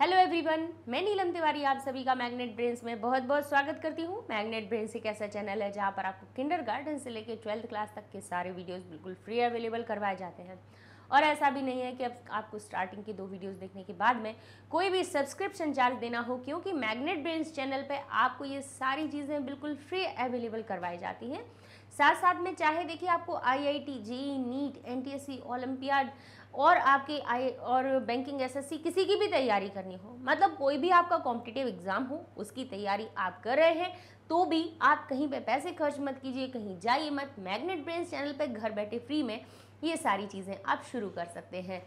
hello everyone मैं नीलम तिवारी आप सभी का मैग्नेट ब्रेन्स में बहुत बहुत स्वागत करती हूँ मैग्नेट ब्रेन्स एक ऐसा चैनल है जहाँ पर आपको किंडर गार्डन से लेकर ट्वेल्थ क्लास तक के सारे वीडियोस बिल्कुल फ्री अवेलेबल करवाए जाते हैं और ऐसा भी नहीं है कि अब आपको स्टार्टिंग की दो वीडियोस देखने के बाद में कोई भी सब्सक्रिप्शन चार्ज देना हो क्योंकि मैग्नेट ब्रेन्स चैनल पर आपको ये सारी चीज़ें बिल्कुल फ्री अवेलेबल करवाई जाती हैं साथ साथ में चाहे देखिए आपको I I T NEET N T S C olympiad और आपकी आई और बैंकिंग एसएससी किसी की भी तैयारी करनी हो मतलब कोई भी आपका कॉम्पिटेटिव एग्ज़ाम हो उसकी तैयारी आप कर रहे हैं तो भी आप कहीं पे पैसे खर्च मत कीजिए कहीं जाइए मत मैग्नेट ब्रेन चैनल पे घर बैठे फ्री में ये सारी चीज़ें आप शुरू कर सकते हैं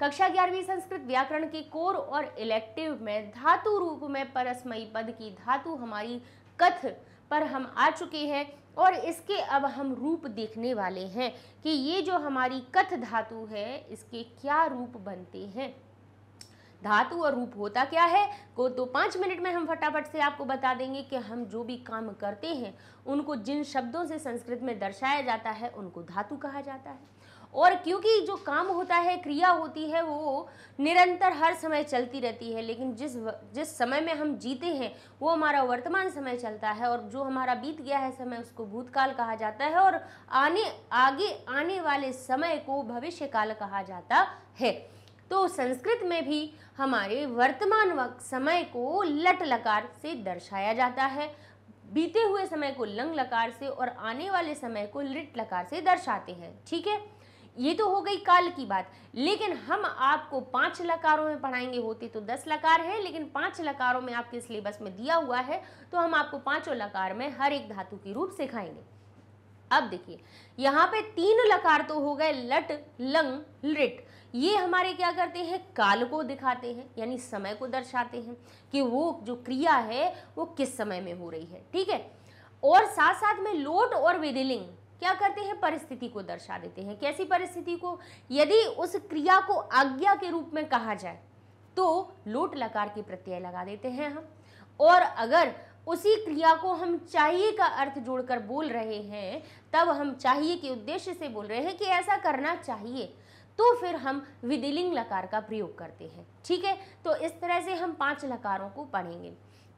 कक्षा ग्यारहवीं संस्कृत व्याकरण के कोर और इलेक्टिव में धातु रूप में परस्मयी पद की धातु हमारी कथ पर हम आ चुके हैं और इसके अब हम रूप देखने वाले हैं कि ये जो हमारी कथ धातु है इसके क्या रूप बनते हैं धातु और रूप होता क्या है को तो पाँच मिनट में हम फटाफट से आपको बता देंगे कि हम जो भी काम करते हैं उनको जिन शब्दों से संस्कृत में दर्शाया जाता है उनको धातु कहा जाता है और क्योंकि जो काम होता है क्रिया होती है वो निरंतर हर समय चलती रहती है लेकिन जिस जिस समय में हम जीते हैं वो हमारा वर्तमान समय चलता है और जो हमारा बीत गया है समय उसको भूतकाल कहा जाता है और आने आगे आने वाले समय को भविष्य काल कहा जाता है तो संस्कृत में भी हमारे वर्तमान वक्त समय को लट लकार से दर्शाया जाता है बीते हुए समय को लंग लकार से और आने वाले समय को लिट लकार से दर्शाते हैं ठीक है ये तो हो गई काल की बात लेकिन हम आपको पांच लकारों में पढ़ाएंगे होते तो दस लकार है लेकिन पांच लकारों में आपके सिलेबस में दिया हुआ है तो हम आपको पांचों लकार में हर एक धातु की रूप सिखाएंगे अब देखिए यहाँ पे तीन लकार तो हो गए लट लंग लिट ये हमारे क्या करते हैं काल को दिखाते हैं यानी समय को दर्शाते हैं कि वो जो क्रिया है वो किस समय में हो रही है ठीक है और साथ साथ में लोट और विदिलिंग क्या करते हैं परिस्थिति को दर्शा देते हैं कैसी परिस्थिति को यदि उस क्रिया को आज्ञा के रूप में कहा जाए तो लोट लकार के प्रत्यय लगा देते हैं हम और अगर उसी क्रिया को हम चाहिए का अर्थ जोड़कर बोल रहे हैं तब हम चाहिए के उद्देश्य से बोल रहे हैं कि ऐसा करना चाहिए तो फिर हम विदिलिंग लकार का प्रयोग करते हैं ठीक है तो इस तरह से हम पांच लकारों को पढ़ेंगे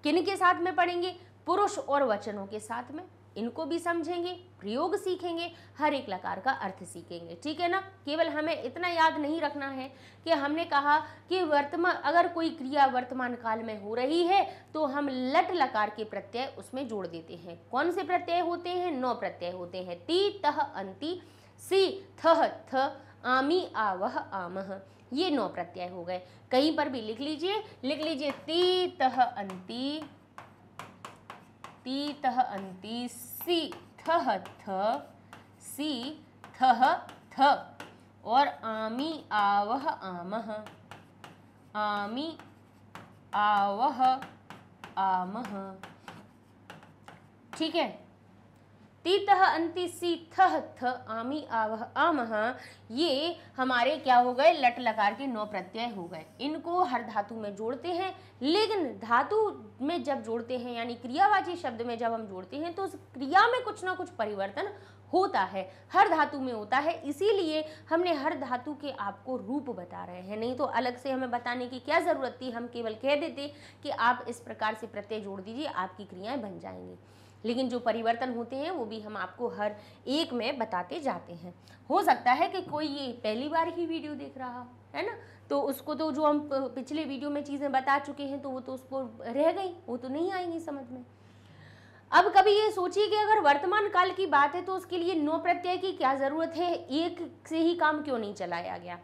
किन के साथ में पढ़ेंगे पुरुष और वचनों के साथ में इनको भी समझेंगे प्रयोग सीखेंगे हर एक लकार का अर्थ सीखेंगे ठीक है ना केवल हमें इतना याद नहीं रखना है कि हमने कहा कि वर्तमान अगर कोई क्रिया वर्तमान काल में हो रही है तो हम लट लकार के प्रत्यय उसमें जोड़ देते हैं कौन से प्रत्यय होते हैं नौ प्रत्यय होते हैं ती तह अंति सी थह थ आमी आवह आमह ये नौ प्रत्यय हो गए कहीं पर भी लिख लीजिए लिख लीजिए ती तह अंति ती तह अंती सी थह थ सी थह थ और आमी आवह आमह आमी आवह आमह ठीक है तीतः अंति सी थह थ आमी आवह आमह ये हमारे क्या हो गए लट लकार के नौ प्रत्यय हो गए इनको हर धातु में जोड़ते हैं लेकिन धातु में जब जोड़ते हैं यानी क्रियावाची शब्द में जब हम जोड़ते हैं तो उस क्रिया में कुछ ना कुछ परिवर्तन होता है हर धातु में होता है इसीलिए हमने हर धातु के आपको रूप बता रहे हैं नहीं तो अलग से हमें बताने की क्या ज़रूरत थी हम केवल कह देते कि आप इस प्रकार से प्रत्यय जोड़ दीजिए आपकी क्रियाएं बन जाएंगी लेकिन जो परिवर्तन होते हैं वो भी हम आपको हर एक में बताते जाते हैं हो सकता है कि कोई ये पहली बार ही वीडियो देख रहा है ना तो उसको तो जो हम पिछले वीडियो में चीज़ें बता चुके हैं तो वो तो उसको रह गई वो तो नहीं आएंगी समझ में अब कभी ये सोचिए कि अगर वर्तमान काल की बात है तो उसके लिए नौ प्रत्यय की क्या ज़रूरत है एक से ही काम क्यों नहीं चलाया गया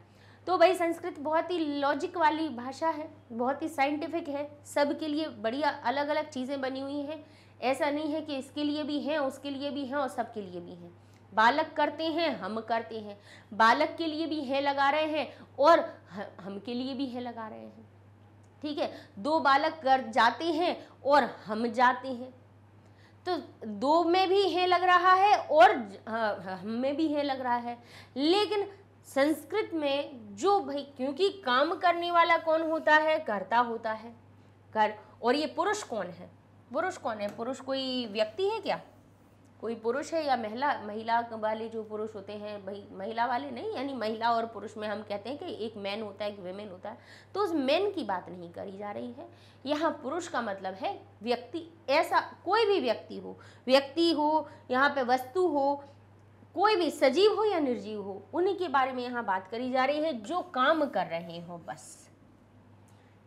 तो भाई संस्कृत बहुत ही लॉजिक वाली भाषा है बहुत ही साइंटिफिक है सब के लिए बढ़िया अलग अलग चीज़ें बनी हुई हैं ऐसा नहीं है कि इसके लिए भी हैं उसके लिए भी हैं और सबके लिए भी हैं बालक करते हैं हम करते हैं बालक के लिए भी है लगा रहे हैं और हम के लिए भी है लगा रहे हैं ठीक है दो बालक कर जाते हैं और हम जाते हैं तो दो में भी है लग रहा है और हम में भी है लग रहा है लेकिन संस्कृत में जो भाई क्योंकि काम करने वाला कौन होता है करता होता है कर और ये पुरुष कौन है पुरुष कौन है पुरुष कोई व्यक्ति है क्या कोई पुरुष है या महिला महिला वाले जो पुरुष होते हैं महिला वाले नहीं यानी महिला और पुरुष में हम कहते हैं कि एक मैन होता है एक वेमेन होता है तो उस मैन की बात नहीं करी जा रही है यहाँ पुरुष का मतलब है व्यक्ति ऐसा कोई भी व्यक्ति हो व्यक्ति हो यहाँ पे वस्तु हो कोई भी सजीव हो या निर्जीव हो उन्हीं के बारे में यहाँ बात करी जा रही है जो काम कर रहे हो बस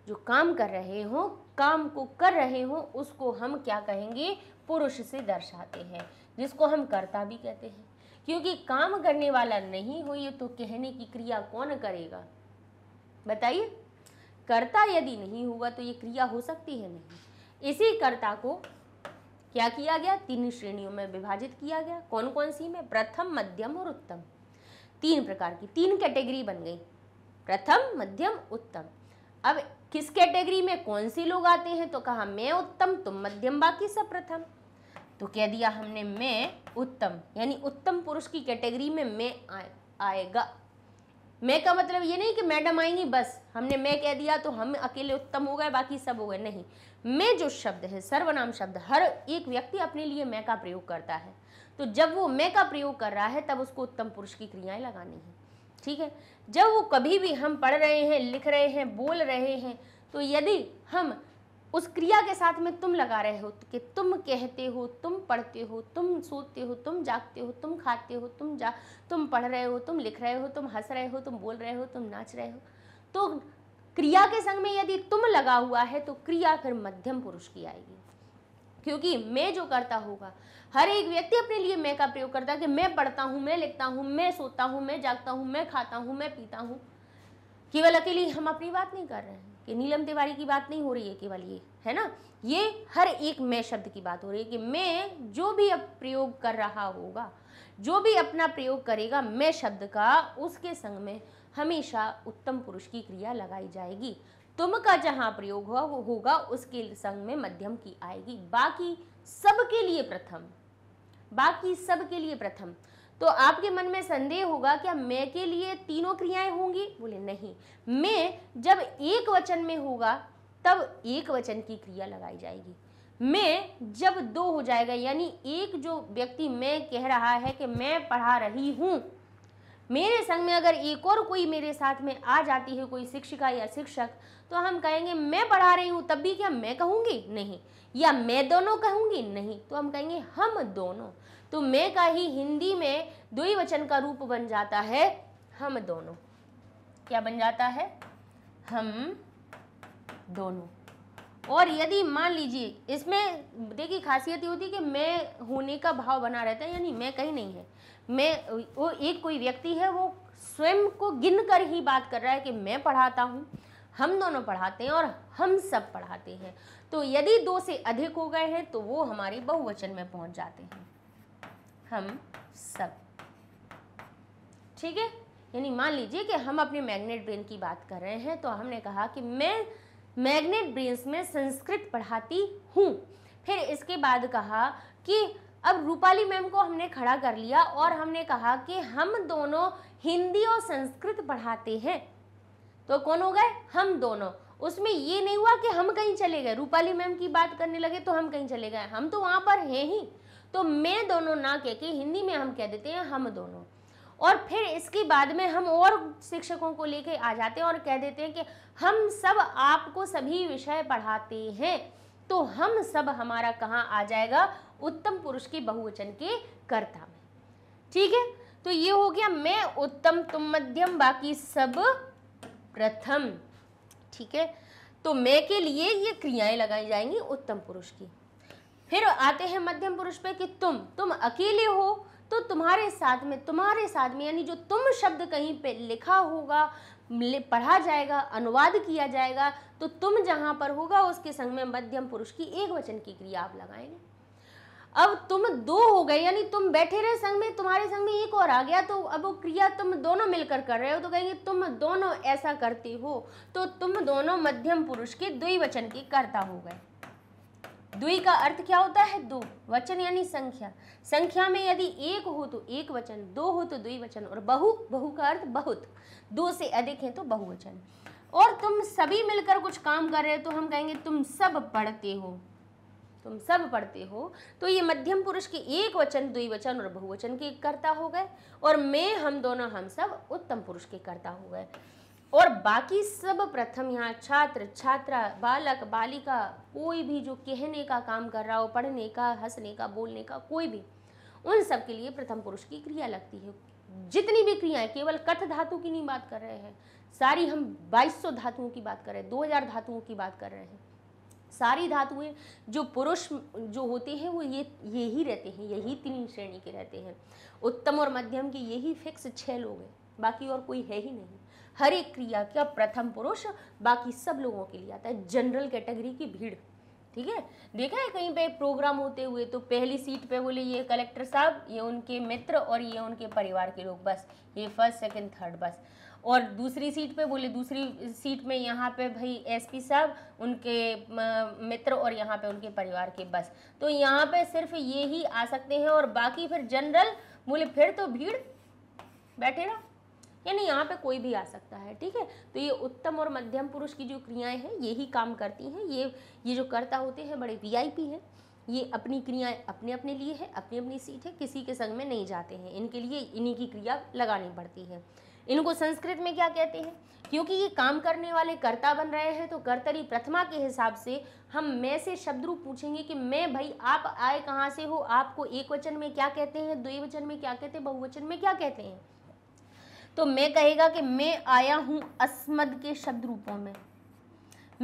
जो काम कर रहे हो काम को कर रहे हो उसको हम क्या कहेंगे पुरुष से दर्शाते हैं जिसको हम कर्ता भी कहते हैं क्योंकि काम करने वाला नहीं हो ये तो कहने की क्रिया कौन करेगा बताइए कर्ता यदि नहीं हुआ तो ये क्रिया हो सकती है नहीं इसी कर्ता को क्या किया गया तीन श्रेणियों में विभाजित किया गया कौन कौन सी में प्रथम मध्यम और उत्तम तीन प्रकार की तीन कैटेगरी बन गई प्रथम मध्यम उत्तम अब किस कैटेगरी में कौन सी लोग आते हैं तो कहा मैं उत्तम तुम मध्यम बाकी सब प्रथम तो कह दिया हमने मैं उत्तम यानी उत्तम पुरुष की कैटेगरी में मैं आएगा मैं का मतलब ये नहीं कि मैडम आएंगी बस हमने मैं कह दिया तो हम अकेले उत्तम हो गए बाकी सब हो गए नहीं मैं जो शब्द है सर्वनाम शब्द हर एक व्यक्ति अपने लिए मैं का प्रयोग करता है तो जब वो मैं का प्रयोग कर रहा है तब उसको उत्तम पुरुष की क्रियाएं लगानी है ठीक है जब वो कभी भी हम पढ़ रहे हैं लिख रहे हैं बोल रहे हैं तो यदि हम उस क्रिया के साथ में तुम लगा रहे हो कि तुम कहते हो तुम पढ़ते हो तुम सोते हो तुम जागते हो तुम खाते हो तुम जा तुम पढ़ रहे हो तुम लिख रहे हो तुम हंस रहे हो तुम बोल रहे हो तुम नाच रहे हो तो क्रिया के संग में यदि तुम लगा हुआ है तो क्रिया फिर मध्यम पुरुष की आएगी क्योंकि मैं जो करता होगा हर एक व्यक्ति अपने लिए मैं का प्रयोग करता है कि मैं पढ़ता हूँ मैं लिखता हूँ मैं सोता हूँ मैं जागता हूँ मैं खाता हूँ मैं पीता हूँ केवल अकेले हम अपनी बात नहीं कर रहे हैं कि नीलम तिवारी की बात नहीं हो रही है केवल ये है ना ये हर एक मैं शब्द की बात हो रही है कि मैं जो भी अब प्रयोग कर रहा होगा जो भी अपना प्रयोग करेगा मैं शब्द का उसके संग में हमेशा उत्तम पुरुष की क्रिया लगाई जाएगी तुम का जहाँ प्रयोग हुआ वो होगा उसके संग में मध्यम की आएगी बाकी सबके लिए प्रथम बाकी सबके लिए प्रथम तो आपके मन में संदेह होगा क्या मैं के लिए तीनों क्रियाएं होंगी बोले नहीं मैं जब एक वचन में होगा तब एक वचन की क्रिया लगाई जाएगी मैं जब दो हो जाएगा यानी एक जो व्यक्ति मैं कह रहा है कि मैं पढ़ा रही हूँ मेरे संग में अगर एक और कोई मेरे साथ में आ जाती है कोई शिक्षिका या शिक्षक तो हम कहेंगे मैं पढ़ा रही हूँ तब भी क्या मैं कहूँगी नहीं या मैं दोनों कहूँगी नहीं तो हम कहेंगे हम दोनों तो मैं का ही हिंदी में दो वचन का रूप बन जाता है हम दोनों क्या बन जाता है हम दोनों और यदि मान लीजिए इसमें देखिए खासियत ये होती है कि मैं होने का भाव बना रहता है यानी मैं कहीं नहीं है मैं वो एक कोई व्यक्ति है वो स्वयं को गिन कर ही बात कर रहा है कि मैं पढ़ाता हूँ हम दोनों पढ़ाते हैं और हम सब पढ़ाते हैं तो यदि दो से अधिक हो गए हैं तो वो हमारे बहुवचन में पहुंच जाते हैं हम सब ठीक है यानी मान लीजिए कि हम अपने मैग्नेट ब्रेन की बात कर रहे हैं तो हमने कहा कि मैं मैग्नेट ब्रेन्स में संस्कृत पढ़ाती हूँ फिर इसके बाद कहा कि अब रूपाली मैम को हमने खड़ा कर लिया और हमने कहा कि हम दोनों हिंदी और संस्कृत पढ़ाते हैं तो कौन हो गए हम दोनों उसमें ये नहीं हुआ कि हम कहीं चले गए रूपाली मैम की बात करने लगे तो हम कहीं चले गए हम तो वहाँ पर हैं ही तो मैं दोनों ना कह के हिंदी में हम कह देते हैं हम दोनों और फिर इसके बाद में हम और शिक्षकों को लेके आ जाते हैं और कह देते हैं कि हम सब आपको सभी विषय पढ़ाते हैं तो हम सब हमारा कहाँ आ जाएगा उत्तम पुरुष के बहुवचन के कर्ता में ठीक है तो ये हो गया मैं उत्तम तुम मध्यम बाकी सब प्रथम ठीक है तो मैं के लिए ये क्रियाएं लगाई जाएंगी उत्तम पुरुष की फिर आते हैं मध्यम पुरुष पे कि तुम तुम अकेले हो तो तुम्हारे साथ में तुम्हारे साथ में यानी जो तुम शब्द कहीं पे लिखा होगा पढ़ा जाएगा अनुवाद किया जाएगा तो तुम जहां पर होगा उसके संग में मध्यम पुरुष की एक वचन की क्रिया आप लगाएंगे अब तुम दो हो गए यानी तुम बैठे रहे संग में तुम्हारे संग में एक और आ गया तो अब वो क्रिया तुम दोनों मिलकर कर रहे हो तो कहेंगे तुम दोनों ऐसा करते हो तो तुम दोनों मध्यम पुरुष के द्विवचन के कर्ता हो गए द्वि का अर्थ क्या होता है दो वचन यानी संख्या संख्या में यदि एक हो तो एक वचन दो हो तो वचन और बहु बहु का अर्थ बहुत दो से अधिक है तो बहुवचन और तुम सभी मिलकर कुछ काम कर रहे हो तो हम कहेंगे तुम सब पढ़ते हो तुम सब पढ़ते हो तो ये मध्यम पुरुष के एक वचन द्विवचन और बहुवचन के कर्ता हो गए और मैं हम दोनों हम सब उत्तम पुरुष के कर्ता हो गए और बाकी सब प्रथम यहाँ छात्र छात्रा बालक बालिका कोई भी जो कहने का काम कर रहा हो पढ़ने का हंसने का बोलने का कोई भी उन सब के लिए प्रथम पुरुष की क्रिया लगती है जितनी भी क्रियाएं केवल कथ धातु की नहीं बात कर रहे हैं सारी हम 2200 धातुओं की बात कर रहे हैं 2000 धातुओं की बात कर रहे हैं सारी धातुएं जो पुरुष जो होते हैं वो ये यही रहते हैं यही तीन श्रेणी के रहते हैं उत्तम और मध्यम के यही फिक्स छः लोग हैं बाकी और कोई है ही नहीं हर एक क्रिया का प्रथम पुरुष बाकी सब लोगों के लिए आता है जनरल कैटेगरी की भीड़ ठीक है देखा है कहीं पे प्रोग्राम होते हुए तो पहली सीट पे बोले ये कलेक्टर साहब ये उनके मित्र और ये उनके परिवार के लोग बस ये फर्स्ट सेकंड थर्ड बस और दूसरी सीट पे बोले दूसरी सीट में यहाँ पे भाई एसपी साहब उनके मित्र और यहाँ पे उनके परिवार के बस तो यहाँ पे सिर्फ ये ही आ सकते हैं और बाकी फिर जनरल बोले फिर तो भीड़ बैठे यानी यहाँ पे कोई भी आ सकता है ठीक है तो ये उत्तम और मध्यम पुरुष की जो क्रियाएं हैं ये ही काम करती हैं ये ये जो कर्ता होते हैं बड़े वीआईपी हैं ये अपनी क्रियाएं अपने अपने लिए है अपनी अपनी सीट है किसी के संग में नहीं जाते हैं इनके लिए इन्हीं की क्रिया लगानी पड़ती है इनको संस्कृत में क्या कहते हैं क्योंकि ये काम करने वाले कर्ता बन रहे हैं तो कर्तरी प्रथमा के हिसाब से हम मैं से शब्द रूप पूछेंगे कि मैं भाई आप आए कहाँ से हो आपको एक वचन में क्या कहते हैं द्विवचन में क्या कहते हैं बहुवचन में क्या कहते हैं तो मैं कहेगा कि मैं आया हूँ अस्मद के शब्द रूपों में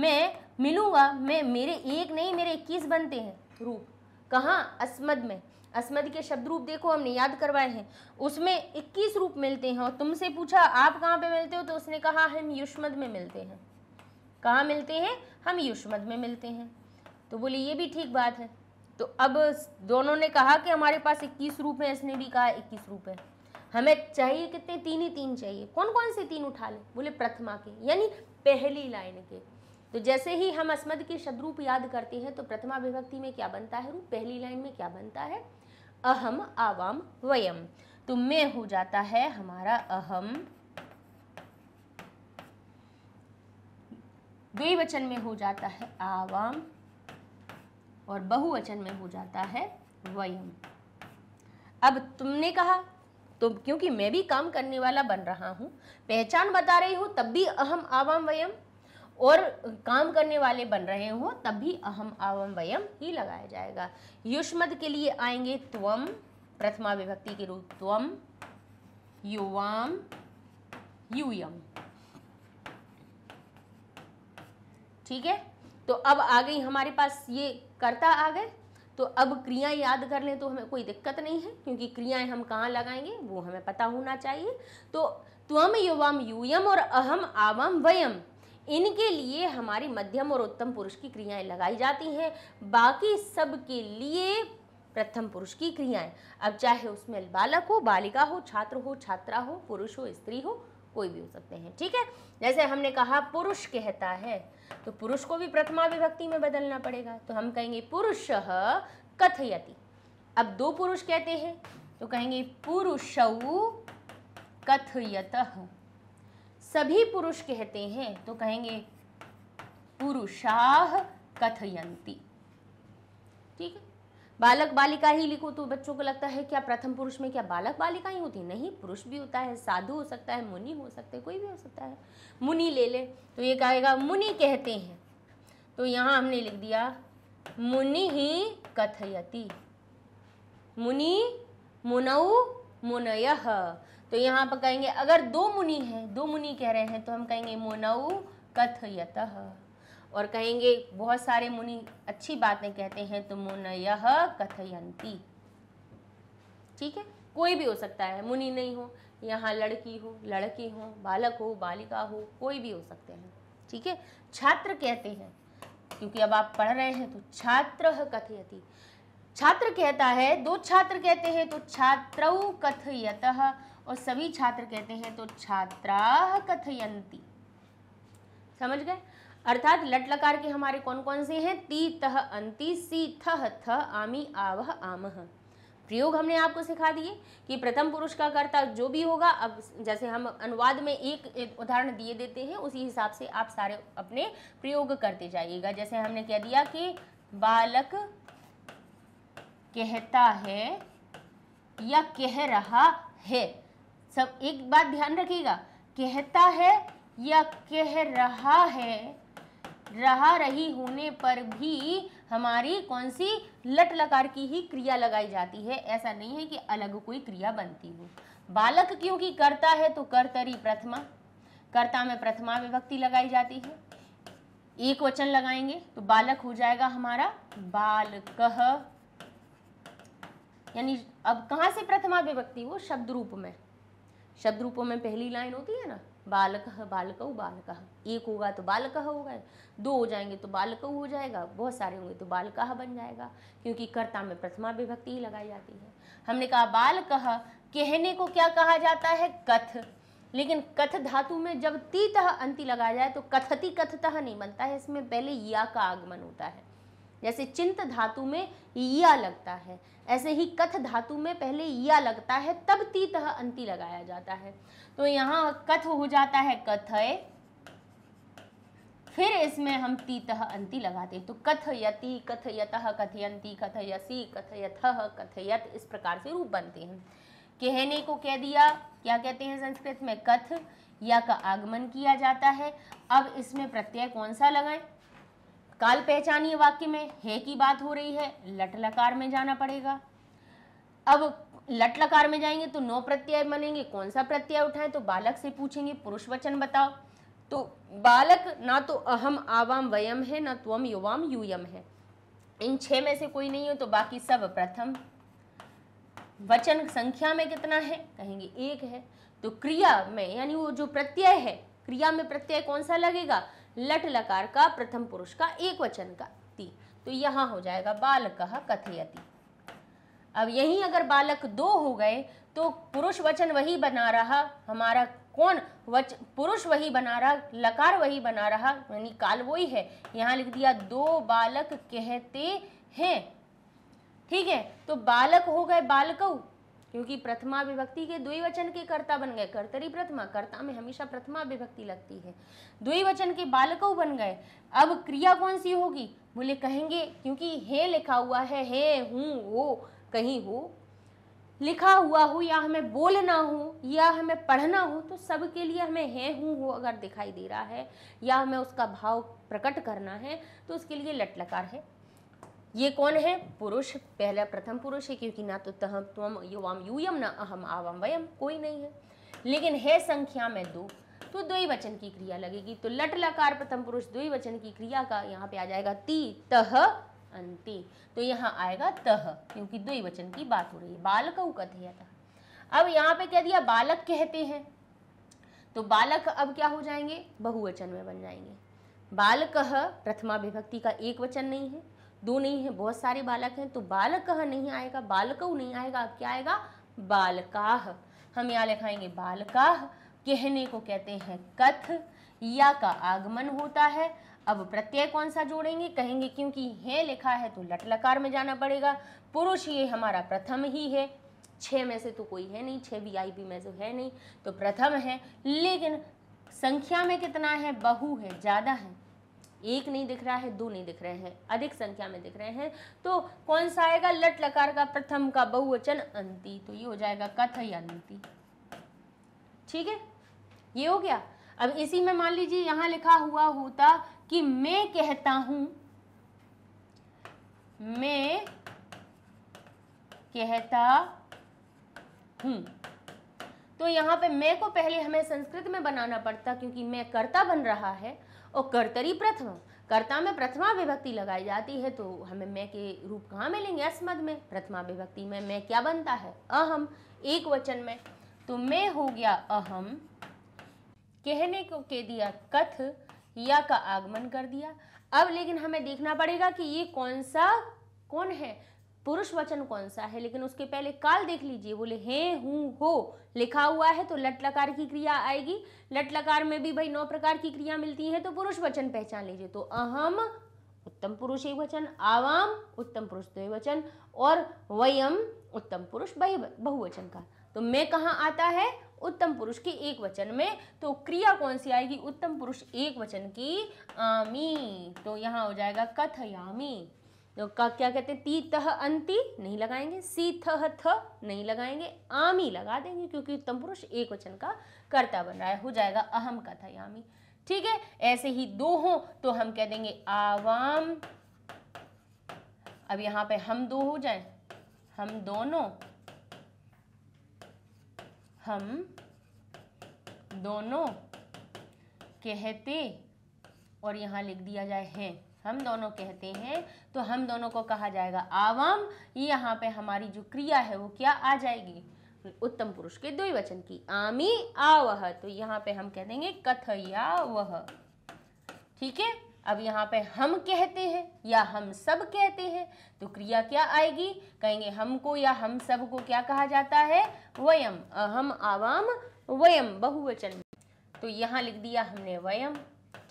मैं मिलूंगा मैं मेरे एक नहीं मेरे इक्कीस बनते हैं रूप कहाँ अस्मद में अस्मद के शब्द रूप देखो हमने याद करवाए हैं उसमें 21 रूप मिलते हैं और तुमसे पूछा आप कहाँ पे मिलते हो तो उसने कहा हम युष्मद में मिलते हैं कहाँ मिलते हैं हम युष्मद में मिलते हैं तो बोले ये भी ठीक बात है तो अब दोनों ने कहा कि हमारे पास 21 रूप है इसने भी कहा 21 रूप है हमें चाहिए कितने तीन ही तीन चाहिए कौन कौन से तीन उठा लें बोले प्रथमा के यानी पहली लाइन के तो जैसे ही हम अस्मद के शद्रूप याद करते हैं तो प्रथमा विभक्ति में क्या बनता है रूप पहली लाइन में क्या बनता है अहम आवाम वयम तो मैं हो जाता है हमारा अहम द्विवचन में हो जाता है आवाम और बहुवचन में हो जाता है वयम अब तुमने कहा तो क्योंकि मैं भी काम करने वाला बन रहा हूँ पहचान बता रही हूँ तब भी अहम आवाम व्यम और काम करने वाले बन रहे हो तब भी अहम आवम व्यम ही लगाया जाएगा युष्मद के लिए आएंगे त्वम प्रथमा विभक्ति के रूप त्वम युवाम यूयम ठीक है तो अब आ गई हमारे पास ये कर्ता आ गए तो अब क्रियाएं याद कर लें तो हमें कोई दिक्कत नहीं है क्योंकि क्रियाएं हम कहाँ लगाएंगे वो हमें पता होना चाहिए तो त्वम युवम यूयम और अहम आवम वयम इनके लिए हमारी मध्यम और उत्तम पुरुष की क्रियाएं लगाई जाती हैं बाकी सब के लिए प्रथम पुरुष की क्रियाएं अब चाहे उसमें बालक हो बालिका हो छात्र हो छात्रा हो पुरुष हो स्त्री हो कोई भी हो सकते हैं ठीक है जैसे हमने कहा पुरुष कहता है तो पुरुष को भी प्रथमा विभक्ति में बदलना पड़ेगा तो हम कहेंगे पुरुष कथयति अब दो पुरुष कहते हैं तो कहेंगे पुरुष कथयत सभी पुरुष कहते हैं तो कहेंगे पुरुषाह कथयंती ठीक है बालक बालिका ही लिखो तो बच्चों को लगता है क्या प्रथम पुरुष में क्या बालक बालिका ही होती नहीं पुरुष भी होता है साधु हो सकता है मुनि हो सकते कोई भी हो सकता है मुनि ले ले तो ये कहेगा मुनि कहते हैं तो यहाँ हमने लिख दिया मुनि ही कथयति मुनि मुनऊ मुनय तो यहाँ पर कहेंगे अगर दो मुनि हैं दो मुनि कह रहे हैं तो हम कहेंगे मुनऊ कथयत और कहेंगे बहुत सारे मुनि अच्छी बातें कहते हैं तो मुन यह कथयंती ठीक है कोई भी हो सकता है मुनि नहीं हो यहाँ लड़की हो लड़के हो बालक हो बालिका हो कोई भी हो सकते हैं ठीक है छात्र कहते हैं क्योंकि अब आप पढ़ रहे हैं तो छात्र कथयति छात्र कहता है दो छात्र कहते हैं तो छात्र कथयत और सभी छात्र कहते हैं तो छात्रा कथयंती समझ गए अर्थात लट लकार के हमारे कौन कौन से हैं ती तह अंति सी थह थ आमी आवह आमह प्रयोग हमने आपको सिखा दिए कि प्रथम पुरुष का कर्ता जो भी होगा अब जैसे हम अनुवाद में एक, एक उदाहरण दिए देते हैं उसी हिसाब से आप सारे अपने प्रयोग करते जाइएगा जैसे हमने कह दिया कि बालक कहता है या कह रहा है सब एक बात ध्यान रखिएगा कहता है या कह रहा है रहा रही होने पर भी हमारी कौन सी लट लकार की ही क्रिया लगाई जाती है ऐसा नहीं है कि अलग कोई क्रिया बनती हो बालक क्योंकि करता है तो कर्तरी प्रथमा कर्ता में प्रथमा विभक्ति लगाई जाती है एक वचन लगाएंगे तो बालक हो जाएगा हमारा बाल कह यानी अब कहाँ से प्रथमा विभक्ति हो शब्द रूप में शब्द रूपों में पहली लाइन होती है ना बालक बालक बालक एक होगा तो बालक होगा दो हो जाएंगे तो बालक हो जाएगा बहुत सारे होंगे तो बालकह बन जाएगा क्योंकि कर्ता में प्रथमा विभक्ति ही लगाई जाती है हमने कहा बालकह कहने को क्या कहा जाता है कथ लेकिन कथ धातु में जब तीतः अंति लगाया जाए तो कथति कथतः नहीं बनता है इसमें पहले या का आगमन होता है जैसे चिंत धातु में या लगता है ऐसे ही कथ धातु में पहले या लगता है तब ती तह अंति लगाया जाता है तो यहाँ कथ हो जाता है कथय फिर इसमें हम तीत अंति लगाते हैं तो कथयति कथयत कथ कथयसी कथयथ कथयत इस प्रकार से रूप बनते हैं कहने को कह दिया क्या कहते हैं संस्कृत में कथ या का आगमन किया जाता है अब इसमें प्रत्यय कौन सा लगाएं तत्काल पहचानिए वाक्य में है की बात हो रही है लट लकार में जाना पड़ेगा अब लट लकार में जाएंगे तो नौ प्रत्यय बनेंगे कौन सा प्रत्यय उठाएं तो बालक से पूछेंगे पुरुष वचन बताओ तो बालक ना तो अहम आवाम वयम है ना त्वम युवाम यूयम है इन छह में से कोई नहीं हो तो बाकी सब प्रथम वचन संख्या में कितना है कहेंगे एक है तो क्रिया में यानी वो जो प्रत्यय है क्रिया में प्रत्यय कौन सा लगेगा लट लकार का प्रथम पुरुष का एक वचन का ती तो यहाँ हो जाएगा बालक कथयति अब यही अगर बालक दो हो गए तो पुरुष वचन वही बना रहा हमारा कौन वच पुरुष वही बना रहा लकार वही बना रहा यानी काल वही है यहाँ लिख दिया दो बालक कहते हैं ठीक है तो बालक हो गए बालकऊ क्योंकि प्रथमा विभक्ति के द्विवचन के कर्ता बन गए कर्तरी प्रथमा कर्ता में हमेशा प्रथमा विभक्ति लगती है द्विवचन के बालकों बन गए अब क्रिया कौन सी होगी बोले कहेंगे क्योंकि हे लिखा हुआ है हे हूँ वो कहीं हो लिखा हुआ हो या हमें बोलना हो या हमें पढ़ना हो तो सबके लिए हमें है हूँ हो अगर दिखाई दे रहा है या हमें उसका भाव प्रकट करना है तो उसके लिए लट लकार है ये कौन है पुरुष पहला प्रथम पुरुष है क्योंकि ना तो तह तुम युवाम यूयम ना अहम आवाम वयम कोई नहीं है लेकिन है संख्या में दो तो ही वचन की क्रिया लगेगी तो लट लकार प्रथम पुरुष ही वचन की क्रिया का यहाँ पे आ जाएगा ती तह अंति तो यहाँ आएगा तह क्योंकि ही वचन की बात हो रही है बालक कथयत अब यहाँ पे कह दिया बालक कहते हैं तो बालक अब क्या हो जाएंगे बहुवचन में बन जाएंगे बालक प्रथमा विभक्ति का एक वचन नहीं है दो नहीं है बहुत सारे बालक हैं तो बालक नहीं आएगा बालक नहीं आएगा क्या आएगा बालकाह हम यहाँ लिखाएंगे बालकाह कहने को कहते हैं कथ या का आगमन होता है अब प्रत्यय कौन सा जोड़ेंगे कहेंगे क्योंकि है लिखा है तो लटलकार में जाना पड़ेगा पुरुष ये हमारा प्रथम ही है छः में से तो कोई है नहीं छः वी में से है नहीं तो प्रथम है लेकिन संख्या में कितना है बहु है ज़्यादा है एक नहीं दिख रहा है दो नहीं दिख रहे हैं अधिक संख्या में दिख रहे हैं तो कौन सा आएगा लट लकार का प्रथम का बहुवचन अंति तो ये हो जाएगा कथ या अंति ठीक है ये हो गया अब इसी में मान लीजिए यहां लिखा हुआ होता कि मैं कहता हूं मैं कहता हूं तो यहाँ पे मैं को पहले हमें संस्कृत में बनाना पड़ता क्योंकि मैं कर्ता बन रहा है और कर्तरी प्रथम कर्ता में प्रथमा विभक्ति लगाई जाती है तो हमें मैं के रूप कहाँ मिलेंगे अस्मद में प्रथमा विभक्ति में मैं क्या बनता है अहम एक वचन में तो मैं हो गया अहम कहने को कह दिया कथ या का आगमन कर दिया अब लेकिन हमें देखना पड़ेगा कि ये कौन सा कौन है पुरुष वचन कौन सा है लेकिन उसके पहले काल देख लीजिए बोले हे हूँ हो लिखा हुआ है तो लट लकार की क्रिया आएगी लट लकार में भी भाई नौ प्रकार की क्रिया मिलती है तो पुरुष वचन पहचान लीजिए तो अहम उत्तम पुरुष एक वचन आवाम उत्तम पुरुष द्विवचन और वयम उत्तम पुरुष बहुवचन का तो मैं कहाँ आता है उत्तम पुरुष के एक वचन में तो क्रिया कौन सी आएगी उत्तम पुरुष एक वचन की आमी तो यहाँ हो जाएगा कथयामी तो का क्या कहते हैं ती तह अंति नहीं लगाएंगे सी थह थ नहीं लगाएंगे आमी लगा देंगे क्योंकि उत्तम पुरुष एक वचन का कर्ता बन रहा है हो जाएगा अहम का था यामी ठीक है ऐसे ही दो हो तो हम कह देंगे आवाम अब यहाँ पे हम दो हो जाए हम दोनों हम दोनों कहते और यहाँ लिख दिया जाए हैं हम दोनों कहते हैं तो हम दोनों को कहा जाएगा आवाम यहाँ पे हमारी जो क्रिया है वो क्या आ जाएगी उत्तम पुरुष के द्विवचन की आमी आवह तो यहाँ पे हम कह देंगे कथया वह ठीक है अब यहाँ पे हम कहते हैं या हम सब कहते हैं तो क्रिया क्या आएगी कहेंगे हमको या हम सब को क्या कहा जाता है वयम अहम आवाम वयम बहुवचन तो यहाँ लिख दिया हमने वयम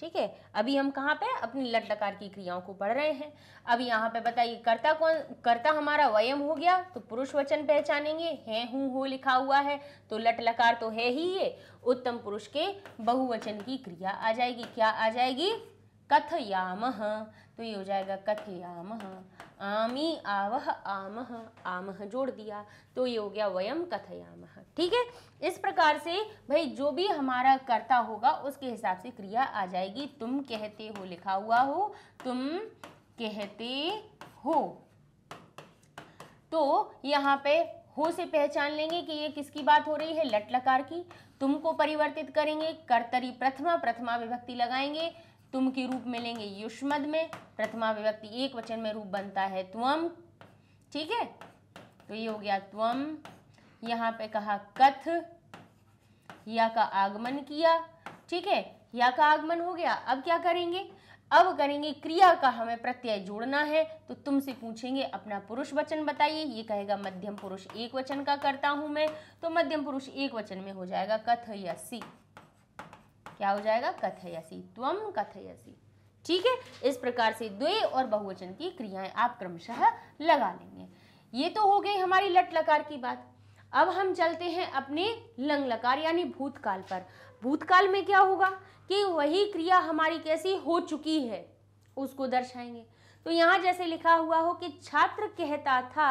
ठीक है अभी हम कहाँ पे अपनी लट लकार की क्रियाओं को पढ़ रहे हैं अब यहाँ पे बताइए कर्ता कौन कर्ता हमारा वयम हो गया तो पुरुष वचन पहचानेंगे है हूँ हो लिखा हुआ है तो लट लकार तो है ही ये उत्तम पुरुष के बहुवचन की क्रिया आ जाएगी क्या आ जाएगी कथयाम तो ये हो जाएगा कथयाम आमी आवह आमह आमह जोड़ दिया तो ये हो गया वयम कथयाम ठीक है इस प्रकार से भाई जो भी हमारा कर्ता होगा उसके हिसाब से क्रिया आ जाएगी तुम कहते हो लिखा हुआ हो तुम कहते हो तो यहाँ पे हो से पहचान लेंगे कि ये किसकी बात हो रही है लट लकार की तुम को परिवर्तित करेंगे कर्तरी प्रथमा प्रथमा विभक्ति लगाएंगे तुम के रूप में लेंगे युष्मद में प्रथमा विभक्ति एक वचन में रूप बनता है त्वम ठीक है तो ये हो गया त्वम यहाँ पे कहा कथ या का आगमन किया ठीक है या का आगमन हो गया अब क्या करेंगे अब करेंगे क्रिया का हमें प्रत्यय जोड़ना है तो तुमसे पूछेंगे अपना पुरुष वचन बताइए ये कहेगा मध्यम पुरुष एक वचन का करता हूं मैं तो मध्यम पुरुष एक वचन में हो जाएगा कथयसी क्या हो जाएगा कथयसी त्वम कथयसी ठीक है इस प्रकार से द्वे और बहुवचन की क्रियाएं आप क्रमशः लगा लेंगे ये तो हो गई हमारी लट लकार की बात अब हम चलते हैं अपने लंग लकार यानी भूतकाल पर भूतकाल में क्या होगा कि वही क्रिया हमारी कैसी हो चुकी है उसको दर्शाएंगे तो यहाँ जैसे लिखा हुआ हो कि छात्र कहता था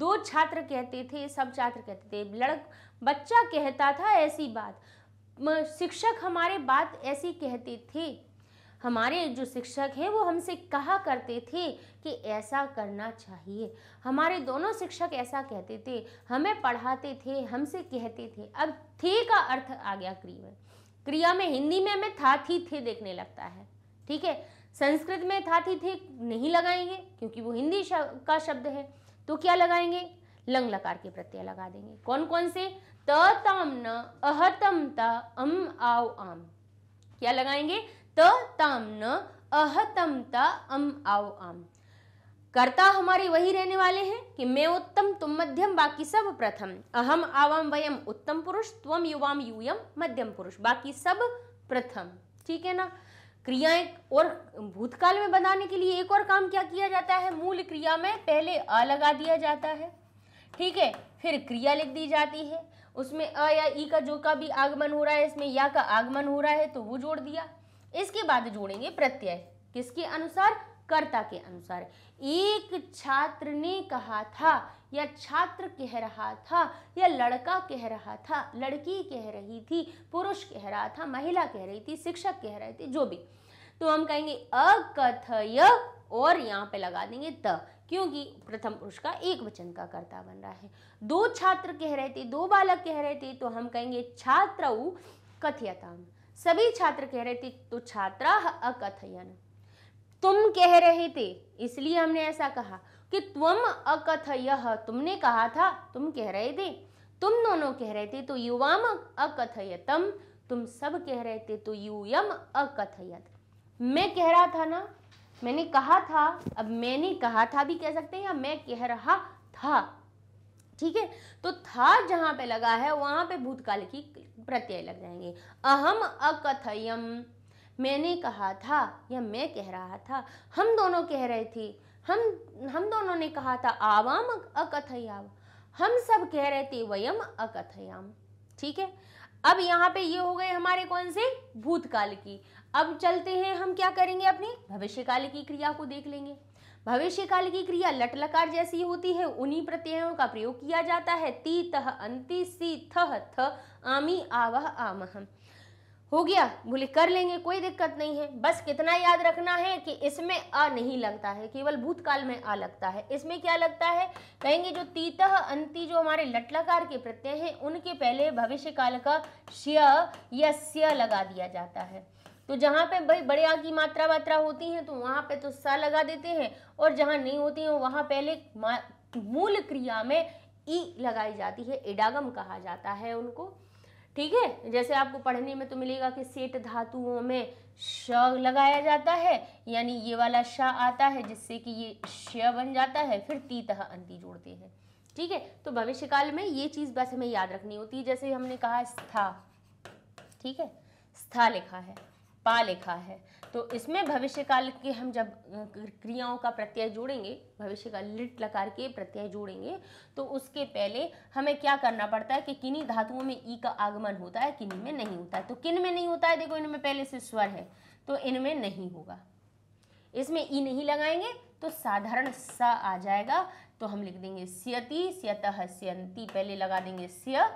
दो छात्र कहते थे सब छात्र कहते थे लड़क बच्चा कहता था ऐसी बात शिक्षक हमारे बात ऐसी कहते थे हमारे जो शिक्षक हैं वो हमसे कहा करते थे कि ऐसा करना चाहिए हमारे दोनों शिक्षक ऐसा कहते थे हमें पढ़ाते थे हमसे कहते थे अब थे का अर्थ आ गया क्रिया में क्रिया में हिंदी में हमें था थी थे देखने लगता है ठीक है संस्कृत में था थी थे नहीं लगाएंगे क्योंकि वो हिंदी शब, का शब्द है तो क्या लगाएंगे लंग लकार के प्रत्यय लगा देंगे कौन कौन से त ताम न अहतम तम अम आओ आम क्या लगाएंगे त ताम न अह तम ता अम आओ आम कर्ता हमारे वही रहने वाले हैं कि मैं उत्तम तुम मध्यम बाकी सब प्रथम अहम आवाम वयम उत्तम पुरुष तुम युवाम यूयम मध्यम पुरुष बाकी सब प्रथम ठीक है ना क्रियाएं और भूतकाल में बनाने के लिए एक और काम क्या किया जाता है मूल क्रिया में पहले अ लगा दिया जाता है ठीक है फिर क्रिया लिख दी जाती है उसमें अ या ई का जो का भी आगमन हो रहा है इसमें या का आगमन हो रहा है तो वो जोड़ दिया इसके बाद जोड़ेंगे प्रत्यय किसके अनुसार कर्ता के अनुसार एक छात्र ने कहा था या छात्र कह रहा था या लड़का कह रहा था लड़की कह रही थी पुरुष कह रहा था महिला कह रही थी शिक्षक कह रहे थे जो भी तो हम कहेंगे अकथय और यहाँ पे लगा देंगे त क्योंकि प्रथम पुरुष का एक वचन का कर्ता बन रहा है दो छात्र कह रहे थे दो बालक कह रहे थे तो हम कहेंगे छात्र कथियता सभी छात्र कह रहे थे तो छात्रा अकथयन तुम कह रहे थे इसलिए हमने ऐसा कहा कि तुम अकथय तुमने कहा था तुम कह रहे थे तुम दोनों कह रहे थे तो युवाम अकथयतम तुम सब कह रहे थे तो यूयम अकथयत मैं कह रहा था ना मैंने कहा था अब मैंने कहा था भी कह सकते हैं या मैं कह रहा था ठीक है तो था जहां पे लगा है वहां पे भूतकाल की प्रत्यय लग जाएंगे अहम अकथयम मैंने कहा था या मैं कह रहा था हम दोनों कह रहे थे हम हम दोनों ने कहा था आवाम अकथयाम हम सब कह रहे थे वयम अकथयाम ठीक है अब यहाँ पे ये हो गए हमारे कौन से भूतकाल की अब चलते हैं हम क्या करेंगे अपनी भविष्यकाल की क्रिया को देख लेंगे भविष्य काल की क्रिया लटलकार जैसी होती है उन्हीं प्रत्ययों का प्रयोग किया जाता है ती तह अंति सी थह थ आमी आवह आमह हो गया बोले कर लेंगे कोई दिक्कत नहीं है बस कितना याद रखना है कि इसमें आ नहीं लगता है केवल भूतकाल में आ लगता है इसमें क्या लगता है कहेंगे जो तीतह अंति जो हमारे लटलकार के प्रत्यय हैं उनके पहले भविष्य काल का श्य या श्य लगा दिया जाता है तो जहाँ पे भाई बड़े आ की मात्रा मात्रा होती है तो वहाँ पे तो सा लगा देते हैं और जहाँ नहीं होती है वहाँ पहले मूल क्रिया में ई लगाई जाती है इडागम कहा जाता है उनको ठीक है जैसे आपको पढ़ने में तो मिलेगा कि सेठ धातुओं में श लगाया जाता है यानी ये वाला श आता है जिससे कि ये श बन जाता है फिर ती तह अंति जोड़ते हैं ठीक है तो भविष्य काल में ये चीज़ बस हमें याद रखनी होती है जैसे हमने कहा स्था ठीक है स्था लिखा है पा लिखा है तो इसमें भविष्य काल के हम जब क्रियाओं का प्रत्यय जोड़ेंगे भविष्य का लिट लकार के प्रत्यय जोड़ेंगे तो उसके पहले हमें क्या करना पड़ता है कि किन्हीं धातुओं में ई का आगमन होता है किन्हीं में नहीं होता है तो किन में नहीं होता है देखो इनमें पहले से स्वर है तो इनमें नहीं होगा इसमें ई नहीं लगाएंगे तो साधारण सा आ जाएगा तो हम लिख देंगे सियती सियत पहले लगा देंगे स्य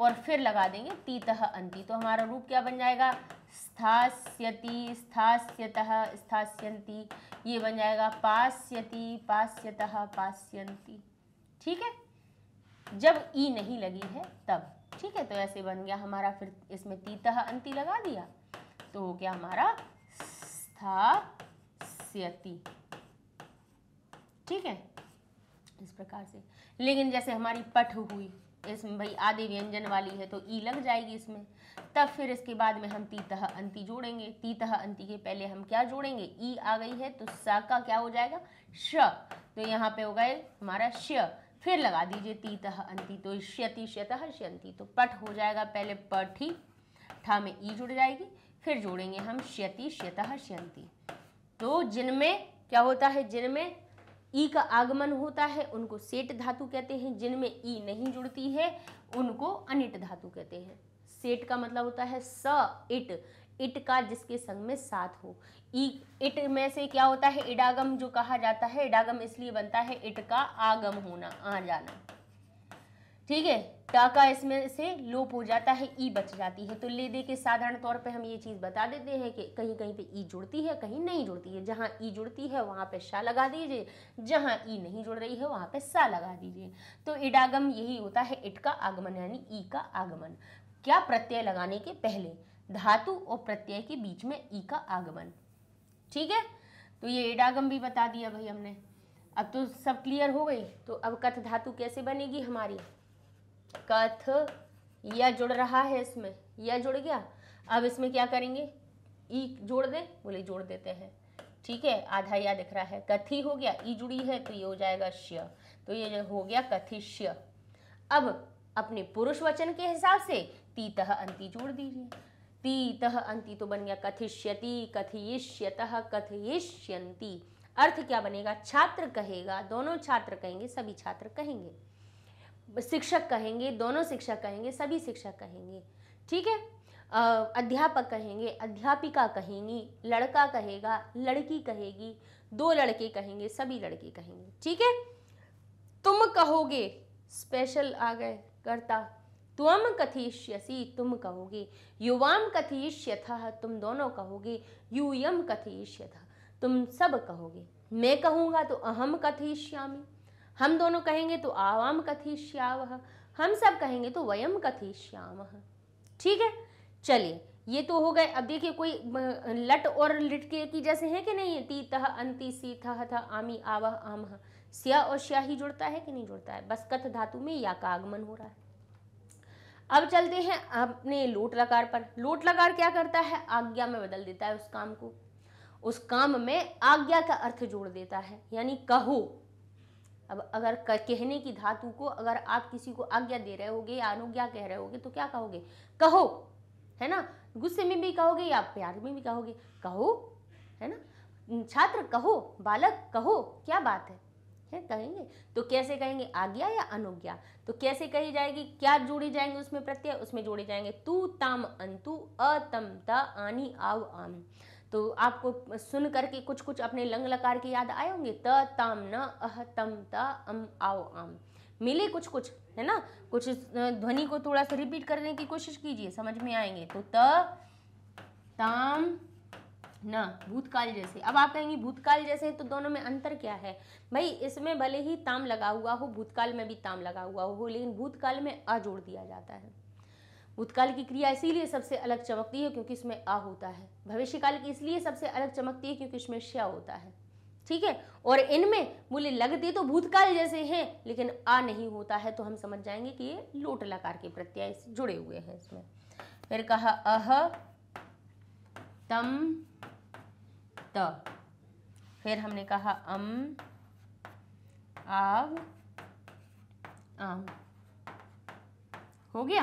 और फिर लगा देंगे तीतः अंति तो हमारा रूप क्या बन जाएगा स्थास्यति स्थास्यतः स्थास्यंती ये बन जाएगा पास्यति पास्यतः पास्यंती ठीक है जब ई नहीं लगी है तब ठीक है तो ऐसे बन गया हमारा फिर इसमें तीतः अंति लगा दिया तो हो गया हमारा स्थास्यति ठीक है इस प्रकार से लेकिन जैसे हमारी पठ हुई इसमें भाई आदि व्यंजन वाली है तो ई लग जाएगी इसमें तब फिर इसके बाद में हम तीतः अंति जोड़ेंगे तीतः अंति के पहले हम क्या जोड़ेंगे ई आ गई है तो सा का क्या हो जाएगा श तो यहाँ पे हो गए हमारा श फिर लगा दीजिए तीतः अंति तो श्यति श्यतः श्यंति तो पट हो जाएगा पहले पठी ठा में ई जुड़ जाएगी फिर जोड़ेंगे हम श्यति श्यतः श्यंति तो जिनमें क्या होता है जिनमें ई का आगमन होता है उनको सेट धातु कहते हैं जिनमें ई नहीं जुड़ती है उनको अनिट धातु कहते हैं सेट का मतलब होता है स इट इट का जिसके संग में साथ हो ई इट में से क्या होता है इडागम जो कहा जाता है इडागम इसलिए बनता है इट का आगम होना आ जाना ठीक है टाका का इसमें से लोप हो जाता है ई बच जाती है तो ले दे के साधारण तौर पे हम ये चीज़ बता देते हैं कि कहीं कहीं पे ई जुड़ती है कहीं नहीं जुड़ती है जहाँ ई जुड़ती है वहाँ पे शा लगा दीजिए जहाँ ई नहीं जुड़ रही है वहाँ पे सा लगा दीजिए तो इडागम यही होता है इट का आगमन यानी ई का आगमन क्या प्रत्यय लगाने के पहले धातु और प्रत्यय के बीच में ई का आगमन ठीक है तो ये इडागम भी बता दिया भाई हमने अब तो सब क्लियर हो गई तो अब कथ धातु कैसे बनेगी हमारी कथ या जुड़ रहा है इसमें या जुड़ गया अब इसमें क्या करेंगे ई जोड़ दे बोले जोड़ देते हैं ठीक है आधा या दिख रहा है कथी हो गया ई जुड़ी है तो ये हो जाएगा श्य तो ये हो गया कथिश्य अब अपने पुरुष वचन के हिसाब से तीतः अंति जोड़ दीजिए तीतः अंति तो बन गया कथिष्यति कथयिष्यतः कथयिष्यंति अर्थ क्या बनेगा छात्र कहेगा दोनों छात्र कहेंगे सभी छात्र कहेंगे शिक्षक कहेंगे दोनों शिक्षक कहेंगे सभी शिक्षक कहेंगे ठीक है अध्यापक कहेंगे अध्यापिका कहेंगी लड़का कहेगा लड़की कहेगी दो लड़के कहेंगे सभी लड़के कहेंगे ठीक है तुम कहोगे स्पेशल आ गए करता तुम कथिष्यसी तुम कहोगे युवाम कथिष्यथ तुम दोनों कहोगे यूयम कथिष्यथ तुम सब कहोगे मैं कहूँगा तो अहम कथिष्यामी हम दोनों कहेंगे तो आवाम श्याव हम सब कहेंगे तो वयम कथिष्याम ठीक है चलिए ये तो हो गए अब देखिए कोई लट और लिट के की जैसे है कि नहीं ती तह अंति सी थह था आमी आवह आम स्या और श्या ही जुड़ता है कि नहीं जुड़ता है बस कथ धातु में या का आगमन हो रहा है अब चलते हैं अपने लोट लकार पर लोट लकार क्या करता है आज्ञा में बदल देता है उस काम को उस काम में आज्ञा का अर्थ जोड़ देता है यानी कहो अब अगर कहने की धातु को अगर आप किसी को आज्ञा दे रहे होगे या अनुज्ञा कह रहे होगे तो क्या कहोगे कहो है ना गुस्से में भी कहोगे या प्यार में भी कहोगे कहो है ना छात्र कहो बालक कहो क्या बात है है कहेंगे तो कैसे कहेंगे आज्ञा या अनुज्ञा तो कैसे कही जाएगी क्या जोड़े जाएंगे उसमें प्रत्यय उसमें जोड़े जाएंगे तू ताम अंतु अतम त आनी आव आम तो आपको सुन करके कुछ कुछ अपने लंग लकार के याद आए होंगे त तम न अह तम त अम आओ आम मिले कुछ कुछ है ना कुछ ध्वनि को थोड़ा सा रिपीट करने की कोशिश कीजिए समझ में आएंगे तो त ताम न भूतकाल जैसे अब आप कहेंगे भूतकाल जैसे तो दोनों में अंतर क्या है भाई इसमें भले ही ताम लगा हुआ हो भूतकाल में भी ताम लगा हुआ हो लेकिन भूतकाल में अ जोड़ दिया जाता है भूतकाल की क्रिया इसीलिए सबसे अलग चमकती है क्योंकि इसमें आ होता है भविष्यकाल की इसलिए सबसे अलग चमकती है क्योंकि इसमें श्या होता है ठीक है और इनमें मूल्य लगते तो भूतकाल जैसे है लेकिन आ नहीं होता है तो हम समझ जाएंगे कि ये लोट लकार के प्रत्यय जुड़े हुए हैं इसमें फिर कहा अह तम त फिर हमने कहा अम आव आम हो गया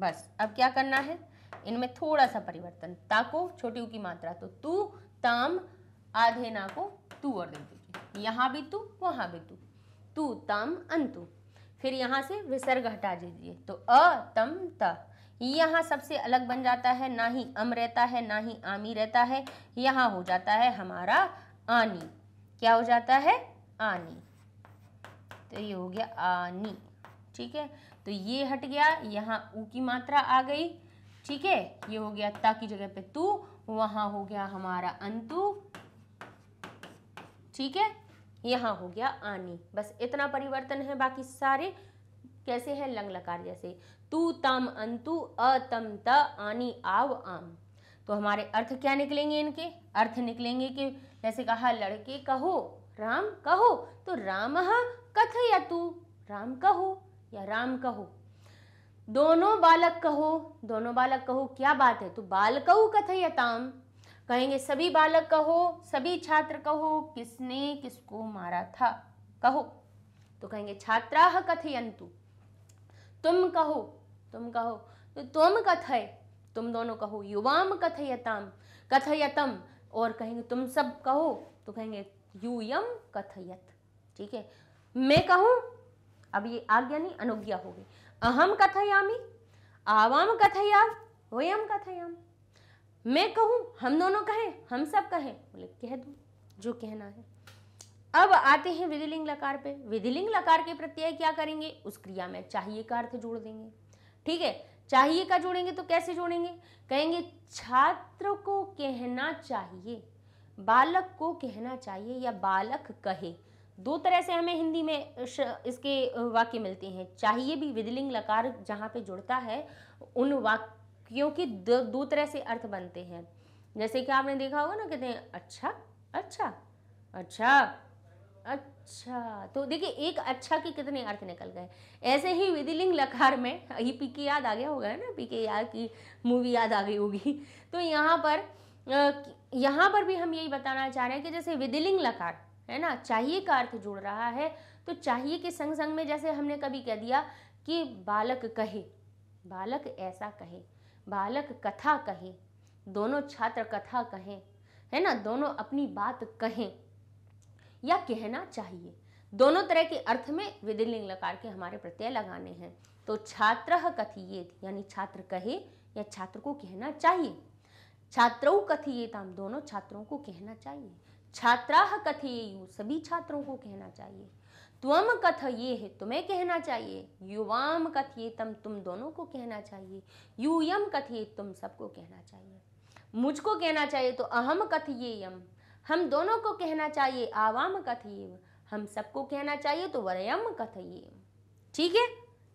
बस अब क्या करना है इनमें थोड़ा सा परिवर्तन ताको छोटी की मात्रा तो तू ताम आधे ना को तू और दे दीजिए यहाँ भी तू वहाँ भी तू तू ताम अंतु फिर यहाँ से विसर्ग हटा दीजिए तो अ तम त यहाँ सबसे अलग बन जाता है ना ही अम रहता है ना ही आमी रहता है यहाँ हो जाता है हमारा आनी क्या हो जाता है आनी तो ये हो गया आनी ठीक है तो ये हट गया यहाँ ऊ की मात्रा आ गई ठीक है ये हो गया ता की जगह पे तू वहां हो गया हमारा अंतु ठीक है यहाँ हो गया आनी बस इतना परिवर्तन है बाकी सारे कैसे हैं लंग लकार जैसे तू तम अंतु अतम त आनी आव आम तो हमारे अर्थ क्या निकलेंगे इनके अर्थ निकलेंगे कि जैसे कहा लड़के कहो राम कहो तो राम कथ या तू राम कहो या राम कहो दोनों बालक कहो दोनों बालक कहो क्या बात है तो बालकऊ कथयताम कहेंगे सभी बालक कहो सभी छात्र कहो किसने किसको मारा था कहो तो कहेंगे छात्रा कथयंतु तुम कहो तुम कहो तो तुम कथय तुम दोनों कहो युवाम कथयताम कथयतम और कहेंगे तुम सब कहो तो कहेंगे यूयम कथयत ठीक है मैं कहूँ अब ये आज्ञा नहीं अनुज्ञा होगी अहम कथयामी आवाम कथया वयम कथयाम मैं कहूँ हम दोनों कहें हम सब कहें बोले कह दूँ जो कहना है अब आते हैं विधिलिंग लकार पे विधिलिंग लकार के प्रत्यय क्या करेंगे उस क्रिया में चाहिए का अर्थ जोड़ देंगे ठीक है चाहिए का जोड़ेंगे तो कैसे जोड़ेंगे कहेंगे छात्र को कहना चाहिए बालक को कहना चाहिए या बालक कहे दो तरह से हमें हिंदी में इसके वाक्य मिलते हैं चाहिए भी विधिलिंग लकार जहाँ पे जुड़ता है उन वाक्यों के दो, दो तरह से अर्थ बनते हैं जैसे कि आपने देखा होगा ना कहते हैं अच्छा अच्छा अच्छा अच्छा तो देखिए एक अच्छा के कितने अर्थ निकल गए ऐसे ही विधिलिंग लकार में ये पी के याद आ गया होगा ना पी के याद की मूवी याद आ गई होगी तो यहाँ पर यहाँ पर भी हम यही बताना चाह रहे हैं कि जैसे विधिलिंग लकार है ना चाहिए का अर्थ जुड़ रहा है तो चाहिए के संग संग में जैसे हमने कभी कह दिया कि बालक कहे बालक ऐसा कहे बालक कथा कहे दोनों छात्र कथा कहें है ना दोनों अपनी बात कहें या कहना चाहिए दोनों तरह के अर्थ में विधिलिंग लकार के हमारे प्रत्यय लगाने हैं तो छात्र कथियेत यानी छात्र कहे या छात्र को कहना चाहिए छात्रों कथिये दोनों छात्रों को कहना चाहिए छात्राह यू सभी छात्रों को कहना चाहिए त्वम कथ ये है तुम्हें कहना चाहिए युवाम कथिये तम तुम दोनों को कहना चाहिए यूयम कथिये तुम सबको कहना चाहिए मुझको कहना चाहिए तो अहम कथ ये यम हम दोनों को कहना चाहिए आवाम कथ हम सबको कहना चाहिए तो वरयम कथ ये ठीक है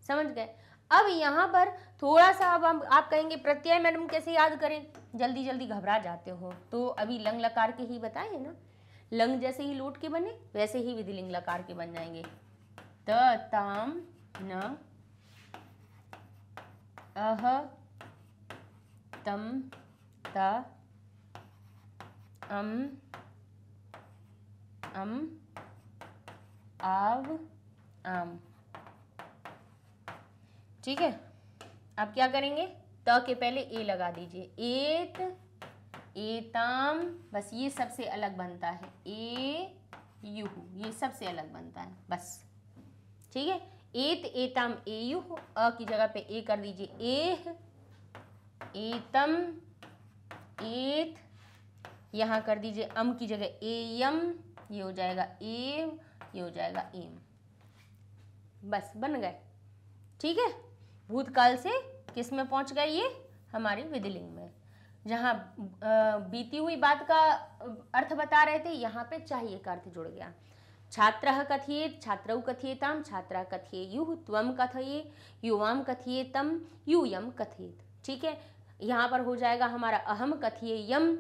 समझ गए अब यहाँ पर थोड़ा सा अब हम आप कहेंगे प्रत्यय मैडम कैसे याद करें जल्दी जल्दी घबरा जाते हो तो अभी लंग लकार के ही बताए ना लंग जैसे ही लोट के बने वैसे ही विधि लिंग लकार के बन जाएंगे त ताम न अह तम त अम अम आव आम ठीक है अब क्या करेंगे त के पहले ए लगा दीजिए एत एताम बस ये सबसे अलग बनता है ए यू ये सबसे अलग बनता है बस ठीक है एत एताम ए यू अ की जगह पे ए कर दीजिए एह एतम एत यहाँ कर दीजिए अम की जगह ए यम ये हो जाएगा एम ये हो जाएगा एम बस बन गए ठीक है भूतकाल से किस में पहुंच गए ये हमारी विधिलिंग में जहाँ बीती हुई बात का अर्थ बता रहे थे यहाँ पे चाहिए का अर्थ जुड़ गया छात्र कथिए छात्र कथिएताम छात्रा कथिए यु तव कथिए युवाम कथिए तम यूयम कथित ठीक है यहाँ पर हो जाएगा हमारा अहम कथिए यम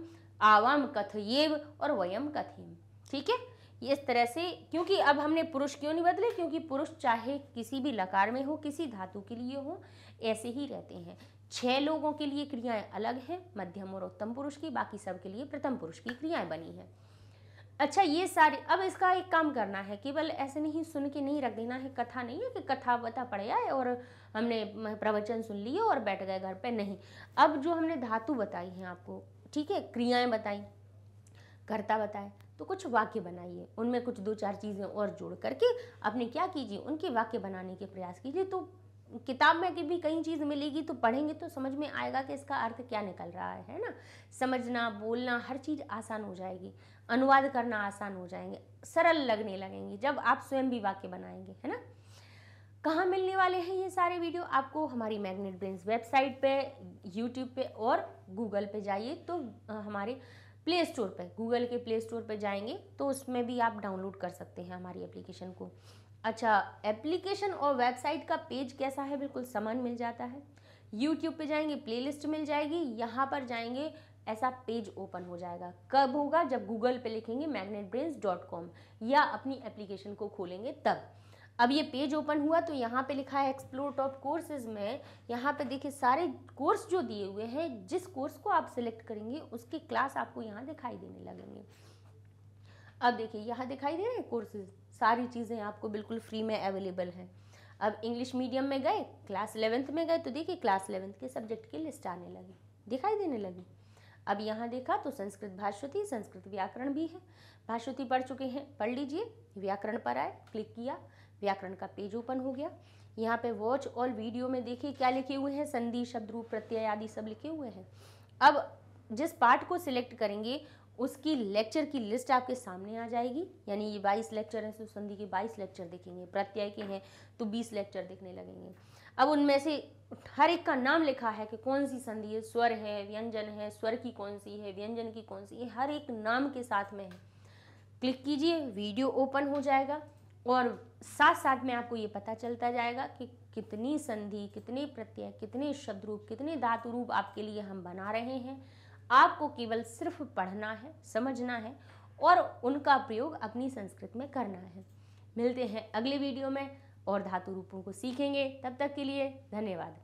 आवाम कथयेव और वयम कथिम ठीक है इस तरह से क्योंकि अब हमने पुरुष क्यों नहीं बदले क्योंकि पुरुष चाहे किसी भी लकार में हो किसी धातु के लिए हो ऐसे ही रहते हैं छह लोगों के लिए क्रियाएं अलग हैं मध्यम और उत्तम पुरुष की बाकी सब के लिए प्रथम पुरुष की क्रियाएं बनी हैं अच्छा ये सारे अब इसका एक काम करना है केवल ऐसे नहीं सुन के नहीं रख देना है कथा नहीं है कि कथा बता पड़ जाए और हमने प्रवचन सुन लिए और बैठ गए घर पे नहीं अब जो हमने धातु बताई है आपको ठीक है क्रियाएं बताई कर्ता बताए तो कुछ वाक्य बनाइए उनमें कुछ दो चार चीज़ें और जोड़ करके अपने क्या कीजिए उनके वाक्य बनाने के प्रयास कीजिए तो किताब में भी कई चीज़ मिलेगी तो पढ़ेंगे तो समझ में आएगा कि इसका अर्थ क्या निकल रहा है ना समझना बोलना हर चीज़ आसान हो जाएगी अनुवाद करना आसान हो जाएंगे सरल लगने लगेंगे जब आप स्वयं भी वाक्य बनाएंगे है ना कहाँ मिलने वाले हैं ये सारे वीडियो आपको हमारी मैग्नेट ब्रेन्स वेबसाइट पे यूट्यूब पे और गूगल पे जाइए तो हमारे प्ले स्टोर पर गूगल के प्ले स्टोर पर जाएंगे तो उसमें भी आप डाउनलोड कर सकते हैं हमारी एप्लीकेशन को अच्छा एप्लीकेशन और वेबसाइट का पेज कैसा है बिल्कुल समान मिल जाता है यूट्यूब पे जाएंगे प्लेलिस्ट मिल जाएगी यहाँ पर जाएंगे ऐसा पेज ओपन हो जाएगा कब होगा जब गूगल पे लिखेंगे मैग्नेट या अपनी एप्लीकेशन को खोलेंगे तब अब ये पेज ओपन हुआ तो यहाँ पे लिखा है एक्सप्लोर टॉप कोर्सेज में यहाँ पे देखिए सारे कोर्स जो दिए हुए हैं जिस कोर्स को आप सिलेक्ट करेंगे उसकी क्लास आपको यहाँ दिखाई देने लगेंगे अब देखिए यहाँ दिखाई दे रहे हैं कोर्सेज सारी चीज़ें आपको बिल्कुल फ्री में अवेलेबल हैं अब इंग्लिश मीडियम में गए क्लास इलेवेंथ में गए तो देखिए क्लास इलेवेंथ के सब्जेक्ट की लिस्ट आने लगी दिखाई देने लगी अब यहाँ देखा तो संस्कृत भाष्यति संस्कृत व्याकरण भी है भाष्यति पढ़ चुके हैं पढ़ लीजिए व्याकरण पर आए क्लिक किया व्याकरण का ओपन हो गया यहाँ पे वॉच और वीडियो में देखिए क्या लिखे हुए हैं संधि शब्द रूप प्रत्यय आदि सब लिखे हुए हैं अब जिस पार्ट को सिलेक्ट करेंगे उसकी लेक्चर की लिस्ट आपके सामने आ जाएगी यानी ये बाईस लेक्चर हैं तो संधि के बाईस लेक्चर देखेंगे प्रत्यय के हैं तो बीस लेक्चर देखने लगेंगे अब उनमें से हर एक का नाम लिखा है कि कौन सी संधि है स्वर है व्यंजन है स्वर की कौन सी है व्यंजन की कौन सी है हर एक नाम के साथ में है क्लिक कीजिए वीडियो ओपन हो जाएगा और साथ साथ में आपको ये पता चलता जाएगा कि कितनी संधि कितने प्रत्यय कितने शब्द रूप कितने धातु रूप आपके लिए हम बना रहे हैं आपको केवल सिर्फ पढ़ना है समझना है और उनका प्रयोग अपनी संस्कृत में करना है मिलते हैं अगले वीडियो में और धातु रूपों को सीखेंगे तब तक के लिए धन्यवाद